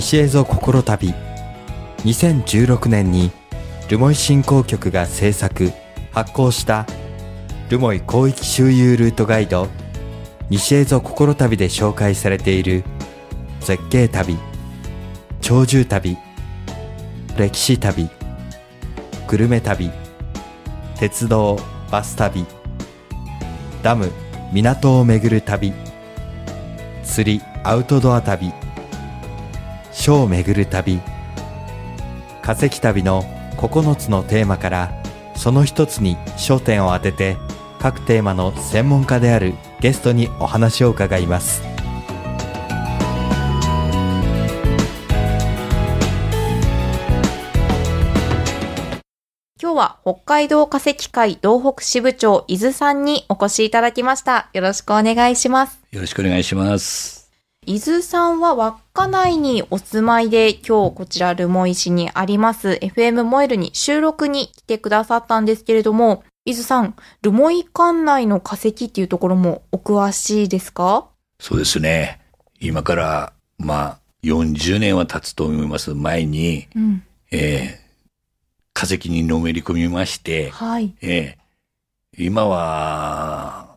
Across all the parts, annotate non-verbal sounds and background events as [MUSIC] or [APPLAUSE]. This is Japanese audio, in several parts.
西蝦夷心旅2016年に留萌振興局が制作発行した留萌広域周遊ルートガイド西蝦夷心旅で紹介されている絶景旅鳥獣旅歴史旅グルメ旅鉄道バス旅ダム港を巡る旅釣りアウトドア旅書を巡る旅化石旅の9つのテーマからその一つに焦点を当てて各テーマの専門家であるゲストにお話を伺います今日は北海道化石会道北支部長伊豆さんにお越しいただきましたよろしくお願いしますよろしくお願いします伊豆さんは稚内にお住まいで、今日こちら留萌市にあります FM モエルに収録に来てくださったんですけれども、伊豆さん、留萌管内の化石っていうところもお詳しいですかそうですね。今から、まあ、40年は経つと思います前に、うん、えー、化石にのめり込みまして、はい、えー、今は、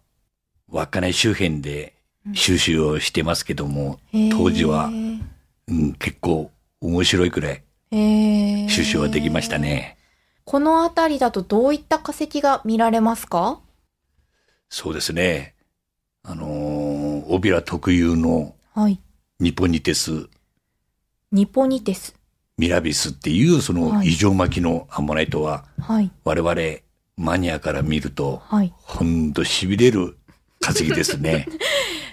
稚内周辺で収集をしてますけども、当時は、うん、結構面白いくらい収集はできましたね。この辺りだとどういった化石が見られますかそうですね。あのー、オビラ特有のニポニテス、はい、ニポニテス。ミラビスっていうその異常巻きのアンモナイトは、はい、我々マニアから見ると、はい、ほんと痺れる化石ですね。[LAUGHS]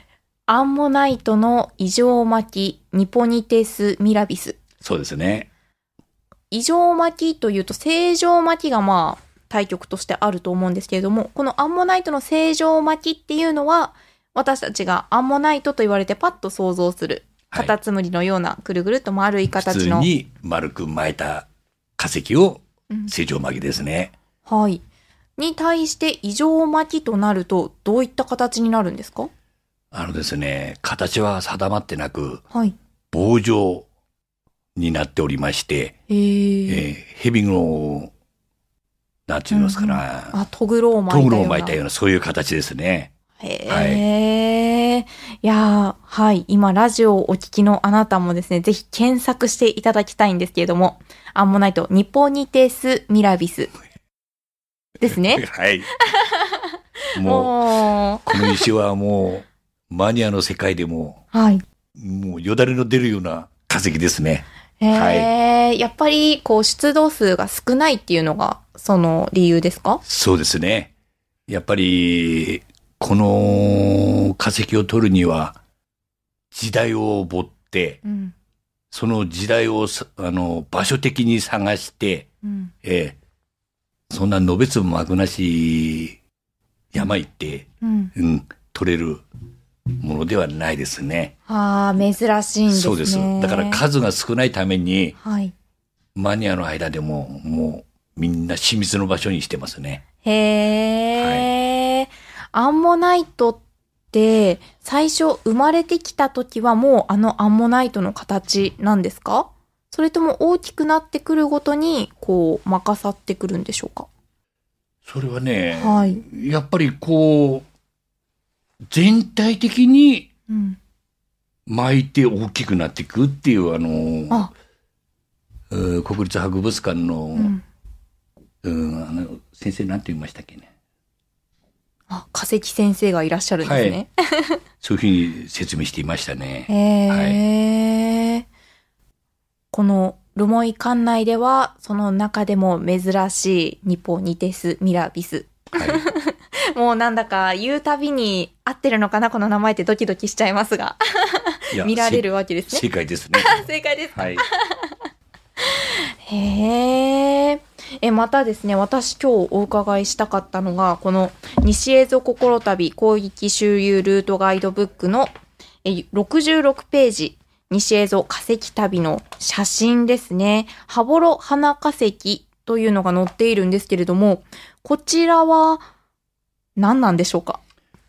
アンモナイトの異常巻き、ニポニテス・ミラビス。そうですね。異常巻きというと、正常巻きがまあ、対局としてあると思うんですけれども、このアンモナイトの正常巻きっていうのは、私たちがアンモナイトと言われてパッと想像する、カタツムリのようなくるぐるっと丸い形の。はい、に丸く巻いた化石を正常巻きですね、うん。はい。に対して異常巻きとなると、どういった形になるんですかあのですね、形は定まってなく、はい、棒状になっておりまして、えー、えー、ヘビの、なんて言いますかな、うん、あ、トグロを巻いたような。トグロを巻いたような、そういう形ですね。へえ、はい、いやはい。今、ラジオをお聞きのあなたもですね、ぜひ検索していただきたいんですけれども、アンモナイト、ニポニテス・ミラビス。ですね。[LAUGHS] はい。[LAUGHS] もう、この石はもう、マニアの世界でも、はい、もうよだれの出るような化石ですね。えー、はい、やっぱりこう出動数が少ないっていうのがその理由ですかそうですね。やっぱりこの化石を取るには時代を追って、うん、その時代をあの場所的に探して、うん、えー、そんなのべつ幕なし山行って、うん、うん、取れるものではないですね。ああ、珍しいんですね。そうです。だから数が少ないために、はい、マニアの間でも、もうみんな秘密の場所にしてますね。へえ、はい、アンモナイトって、最初生まれてきた時はもうあのアンモナイトの形なんですかそれとも大きくなってくるごとに、こう、任さってくるんでしょうかそれはね、はい、やっぱりこう、全体的に巻いて大きくなっていくっていう、あの、あ国立博物館の、うん、うんあの先生なんて言いましたっけね。あ、化石先生がいらっしゃるんですね。はい、[LAUGHS] そういうふうに説明していましたね。へはい、この留萌館内では、その中でも珍しいニポニテス・ミラビス。はい [LAUGHS] もうなんだか言うたびに合ってるのかなこの名前ってドキドキしちゃいますが。[LAUGHS] 見られるわけですね。正解ですね。[LAUGHS] 正解ですはい、へえ。え、またですね、私今日お伺いしたかったのが、この西映像心旅攻撃周遊ルートガイドブックの66ページ、西映像化石旅の写真ですね。羽幌花化石というのが載っているんですけれども、こちらは何なんでしょうか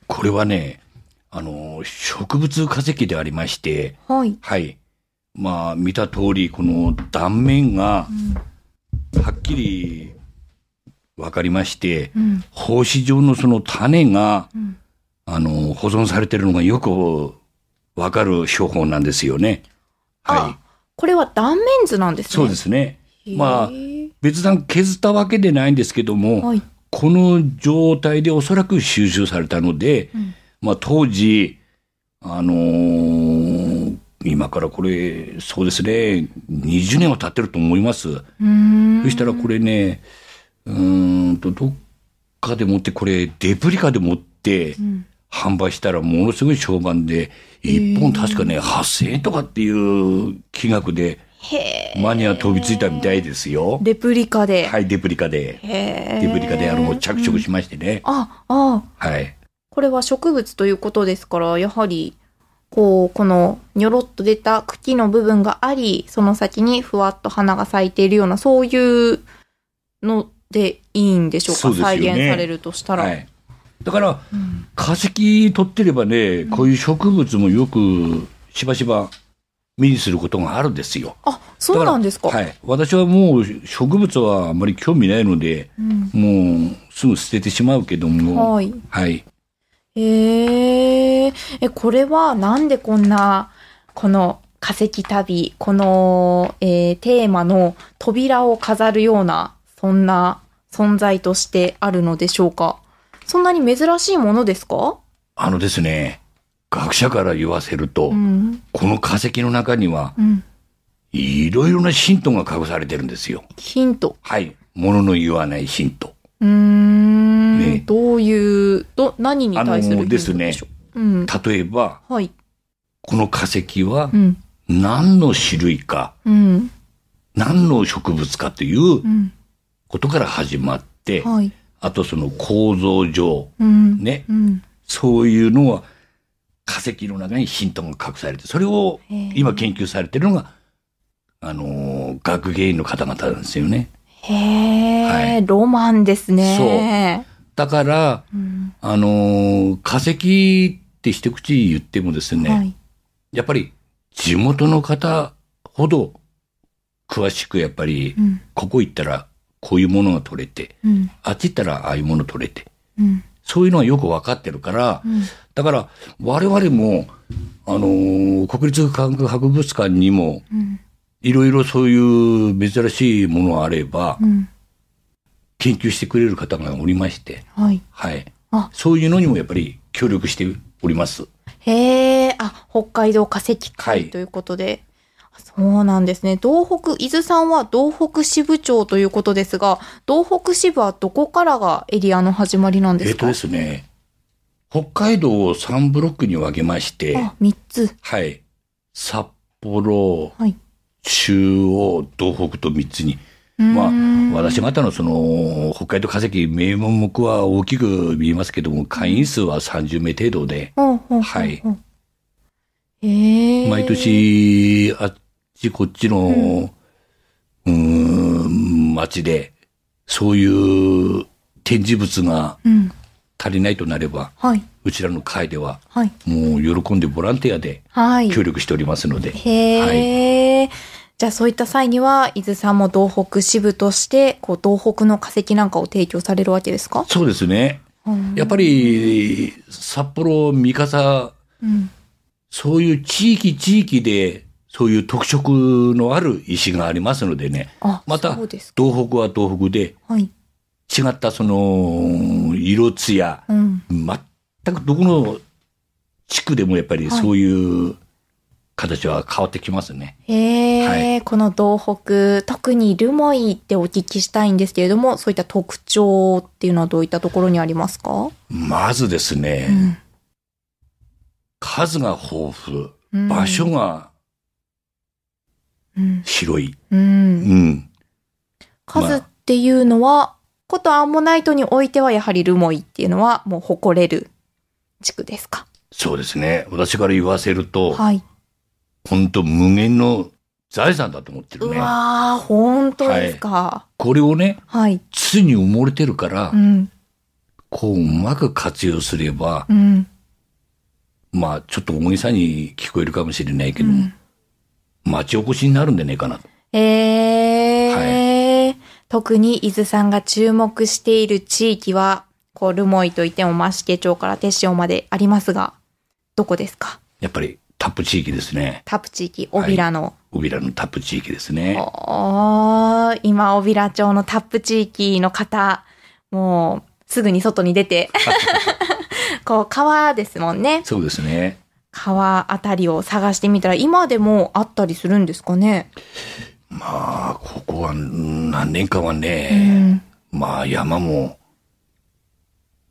これはね、あの、植物化石でありまして、はい。はい。まあ、見た通り、この断面が、はっきり分かりまして、うん、胞子状のその種が、うん、あの、保存されてるのがよく分かる処方なんですよね。はい。これは断面図なんですね。そうですね。まあ、別段削ったわけでないんですけども、はい、この状態でおそらく収集されたので、うん、まあ当時、あのー、今からこれ、そうですね、20年は経ってると思います。そしたらこれね、うんと、どっかでもって、これ、デプリカでもって、販売したらものすごい商売で、1本確かね、8000円とかっていう金額で、マニア飛びついたみたいですよ。レプリカで。はい、レプリカで。レプリカであの着色しましてね。うん、あ、ああはい。これは植物ということですから、やはり、こう、このにょろっと出た茎の部分があり、その先にふわっと花が咲いているような、そういうのでいいんでしょうか、うね、再現されるとしたら。はいだから、うん、化石取ってればね、こういう植物もよくしばしば目にすることがあるんですよ。あ、そうなんですかはい。私はもう植物はあまり興味ないので、うん、もうすぐ捨ててしまうけども。はい。はい。えー、え、これはなんでこんな、この化石旅、この、えー、テーマの扉を飾るような、そんな存在としてあるのでしょうかそんなに珍しいものですかあのですね、学者から言わせると、うん、この化石の中には、いろいろなヒントが隠されてるんですよ。ヒントはい。ものの言わないヒント。うん、ね、どういう、ど、何に対するヒントでしょうですね、うん、例えば、はい、この化石は、何の種類か、うん、何の植物かということから始まって、はい、あとその構造上、ね、そういうのは、化石の中にヒントが隠されて、それを今研究されてるのが、あの、学芸員の方々なんですよね。へえ、はい、ロマンですね。そう。だから、うん、あの、化石って一口言ってもですね、はい、やっぱり地元の方ほど詳しくやっぱり、ここ行ったらこういうものが取れて、うん、あっち行ったらああいうもの取れて、うんそういうのはよくわかってるから、うん、だから我々も、あのー、国立科学博物館にも、いろいろそういう珍しいものがあれば、研究してくれる方がおりまして、はい。はい。そういうのにもやっぱり協力しております。へえ、あ、北海道化石会ということで。はいそうなんですね。東北、伊豆さんは東北支部長ということですが、東北支部はどこからがエリアの始まりなんですかえっとですね、北海道を3ブロックに分けまして、あ、3つ。はい。札幌、はい、中央、東北と3つに。まあ、私方のその、北海道化石、名門目は大きく見えますけども、会員数は30名程度で、はい。毎年、あっちこっちの、うん、ん町で、そういう展示物が足りないとなれば、うんはい、うちらの会では、はい、もう喜んでボランティアで協力しておりますので。はい、へー。じゃあそういった際には、伊豆さんも東北支部として、こう、東北の化石なんかを提供されるわけですかそうですね。やっぱり、札幌、三笠、うん、そういう地域地域でそういう特色のある石がありますのでね、また東北は東北で、違ったその色艶、うん、全くどこの地区でもやっぱりそういう形は変わってきますね。はい、へはい、この東北、特に留萌ってお聞きしたいんですけれども、そういった特徴っていうのはどういったところにありますかまずですね、うん、数が豊富、場所が、うん白い。うん。数っていうのは、ことアンモナイトにおいてはやはりルモイっていうのはもう誇れる地区ですか。そうですね。私から言わせると、はい、本当無限の財産だと思ってるね。うわ本当ですか、はい、これをね、はい、土に埋もれてるから、うん、こううまく活用すれば、うん、まあちょっと大げさに聞こえるかもしれないけども、うん、町おこしになるんでねえかなと。えー、はい、特に伊豆さんが注目している地域は、こう、留萌といっても増毛町から鉄塩までありますが、どこですかやっぱりタップ地域ですね。タップ地域、小平の。小、は、平、い、のタップ地域ですね。お今、小平町のタップ地域の方、もう、すぐに外に出て [LAUGHS] こう、川ですもんね。そうですね。川あたりを探してみたら、今でもあったりするんですかねまあ、ここは何年かはね、うん、まあ山も、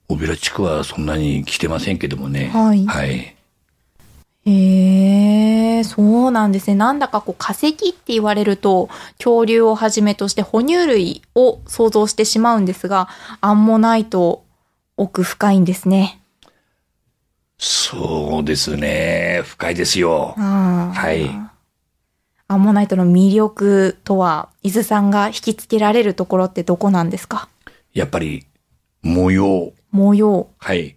小平地区はそんなに来てませんけどもね。はい。はい。ええそうなんですね。なんだかこう化石って言われると、恐竜をはじめとして哺乳類を想像してしまうんですが、アンモナイト奥深いんですね。そうですね。深いですよ。はい。アンモナイトの魅力とは、伊豆さんが引きつけられるところってどこなんですかやっぱり、模様。模様。はい。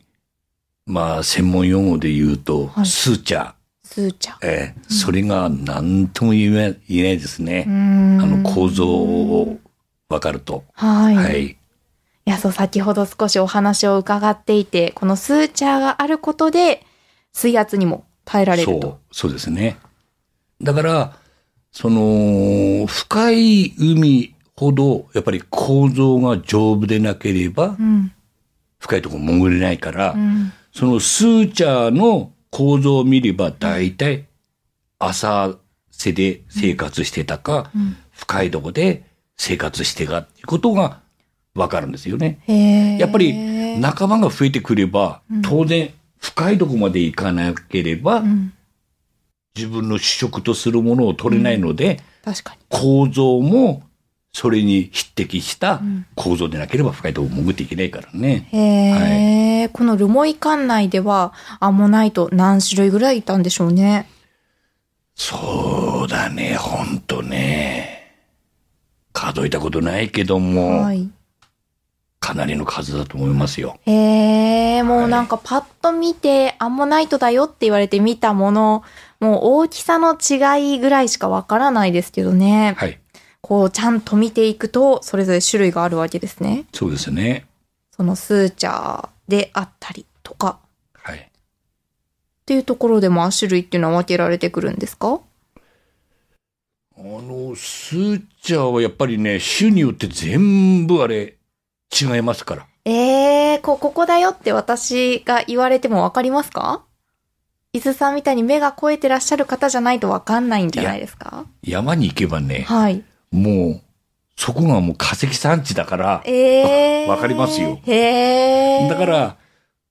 まあ、専門用語で言うと、スーチャー。スーチャー。ええ、それが何とも言えないですね。あの構造を分かると。はい。はいいや、そう、先ほど少しお話を伺っていて、このスーチャーがあることで、水圧にも耐えられると。そう、そうですね。だから、その、深い海ほど、やっぱり構造が丈夫でなければ、うん、深いところ潜れないから、うん、そのスーチャーの構造を見れば、大体、浅瀬で生活してたか、うん、深いとこで生活してたっていうことがわかるんですよね。やっぱり仲間が増えてくれば、当然深いとこまで行かなければ、自分の主食とするものを取れないので、構造もそれに匹敵した構造でなければ深いとこ潜っていけないからね。へはい、この留萌館内ではアンモナイト何種類ぐらいいたんでしょうね。そうだね、ほんとね。数えたことないけども、はい、かなりの数だと思いますよ。ええー、もうなんかパッと見て、はい、アンモナイトだよって言われて見たもの、もう大きさの違いぐらいしかわからないですけどね。はい。こう、ちゃんと見ていくと、それぞれ種類があるわけですね。そうですね。そのスーチャーであったりとか。はい。っていうところでも、種類っていうのは分けられてくるんですかあの、スーチャーはやっぱりね、種によって全部あれ、違いますから。ええー、こ、ここだよって私が言われてもわかりますか伊豆さんみたいに目が肥えてらっしゃる方じゃないとわかんないんじゃないですか山に行けばね、はい。もう、そこがもう化石産地だから、ええー、わかりますよ。へえ。だから、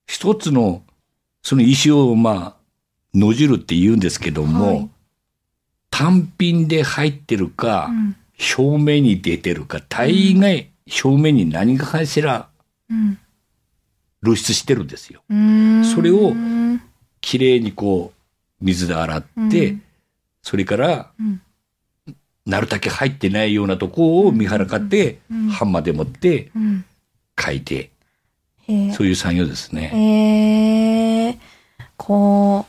一つの、その石を、まあ、のじるって言うんですけども、はい、単品で入ってるか、うん、表面に出てるか、大概、表面に何かしら露出してるんですよ。うん、それをきれいにこう水で洗って、うん、それから、なるだけ入ってないようなとこを見張らかって、ハンマーで持って書いて、そういう作業ですね。えー、こ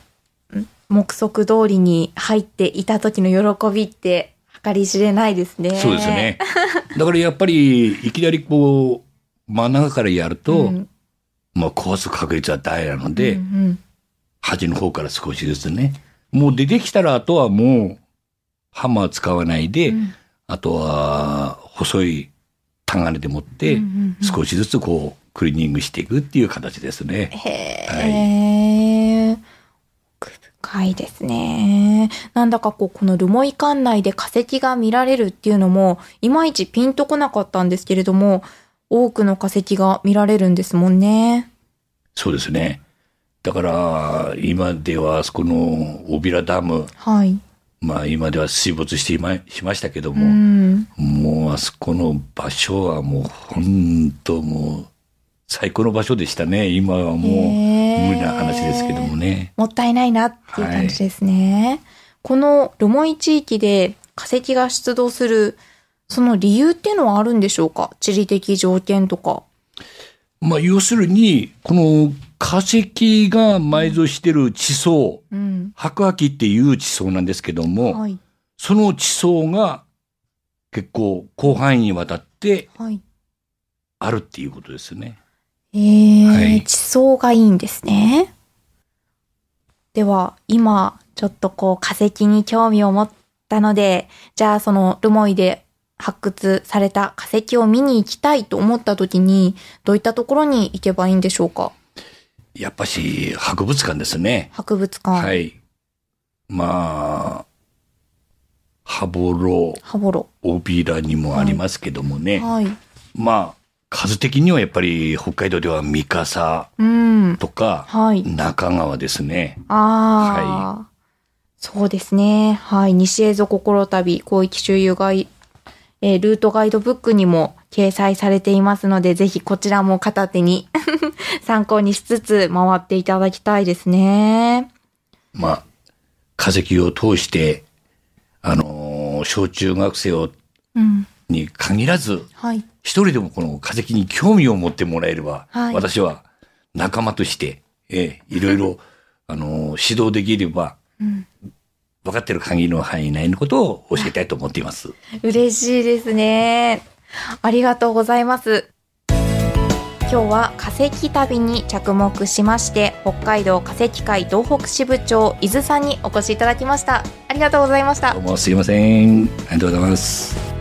う目測通りに入っていた時の喜びってり知れないですね。そうですね。[LAUGHS] だからやっぱり、いきなりこう、真ん中からやると、うん、まあ壊す確率は大なので、うんうん、端の方から少しずつね。もう出てきたら、あとはもう、ハンマー使わないで、うん、あとは、細いタネで持って、少しずつこう、クリーニングしていくっていう形ですね。へー。はい深いですね。なんだかこう、この留萌館内で化石が見られるっていうのも、いまいちピンとこなかったんですけれども、多くの化石が見られるんですもんね。そうですね。だから、今ではあそこの小平ダム。はい。まあ今では水没していましましたけども、うん、もうあそこの場所はもう本当もう最高の場所でしたね。今はもう。無理な話ですけどもね。もったいないなっていう感じですね。はい、この留萌地域で化石が出土する、その理由っていうのはあるんでしょうか地理的条件とか。まあ、要するに、この化石が埋蔵してる地層、うん、白亜紀っていう地層なんですけども、はい、その地層が結構広範囲にわたってあるっていうことですね。はいえー、はい、地層がいいんですね。では、今、ちょっとこう、化石に興味を持ったので、じゃあその、ルモイで発掘された化石を見に行きたいと思った時に、どういったところに行けばいいんでしょうかやっぱし、博物館ですね。博物館。はい。まあ、羽幌。羽幌。大ビラにもありますけどもね。はい、まあ、数的にはやっぱり北海道では三笠とか、うんはい、中川ですね。ああ、はい、そうですね。はい。西蝦夷心旅広域周遊ガイ、えー、ルートガイドブックにも掲載されていますので、ぜひこちらも片手に [LAUGHS] 参考にしつつ回っていただきたいですね。まあ、化石を通して、あのー、小中学生を、うんに限らず、一人でもこの化石に興味を持ってもらえれば、私は仲間として、えー、いろいろ、[LAUGHS] あの指導できれば、分かってる限りの範囲内のことを教えたいと思っています。[LAUGHS] 嬉しいですね。ありがとうございます。今日は化石旅に着目しまして北海道化石会東北支部長伊豆さんにお越しいただきましたありがとうございましたどうもすいませんありがとうございます